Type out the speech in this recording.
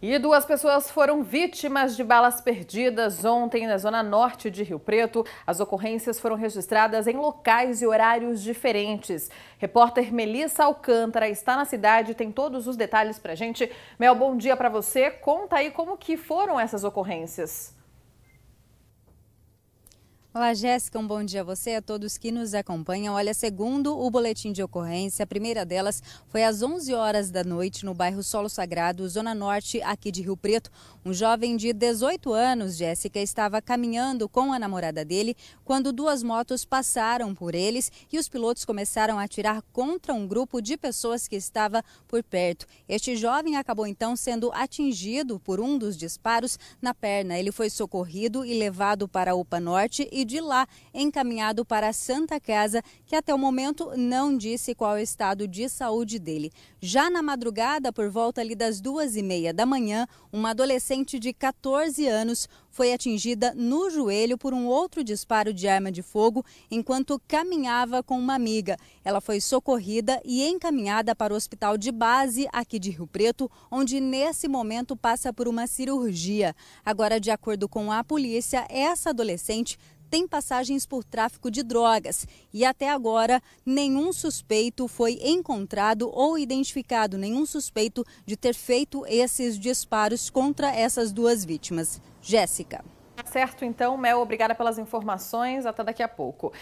E duas pessoas foram vítimas de balas perdidas ontem na zona norte de Rio Preto. As ocorrências foram registradas em locais e horários diferentes. Repórter Melissa Alcântara está na cidade e tem todos os detalhes pra gente. Mel, bom dia para você. Conta aí como que foram essas ocorrências. Olá, Jéssica, um bom dia a você e a todos que nos acompanham. Olha, segundo o boletim de ocorrência, a primeira delas foi às 11 horas da noite no bairro Solo Sagrado, zona norte aqui de Rio Preto. Um jovem de 18 anos, Jéssica, estava caminhando com a namorada dele quando duas motos passaram por eles e os pilotos começaram a atirar contra um grupo de pessoas que estava por perto. Este jovem acabou então sendo atingido por um dos disparos na perna. Ele foi socorrido e levado para a UPA Norte e de lá encaminhado para a Santa Casa, que até o momento não disse qual é o estado de saúde dele. Já na madrugada, por volta ali das duas e meia da manhã, uma adolescente de 14 anos foi atingida no joelho por um outro disparo de arma de fogo enquanto caminhava com uma amiga. Ela foi socorrida e encaminhada para o hospital de base aqui de Rio Preto, onde nesse momento passa por uma cirurgia. Agora, de acordo com a polícia, essa adolescente tem passagens por tráfico de drogas e até agora nenhum suspeito foi encontrado ou identificado, nenhum suspeito de ter feito esses disparos contra essas duas vítimas. Jéssica. Certo, então, Mel, obrigada pelas informações. Até daqui a pouco.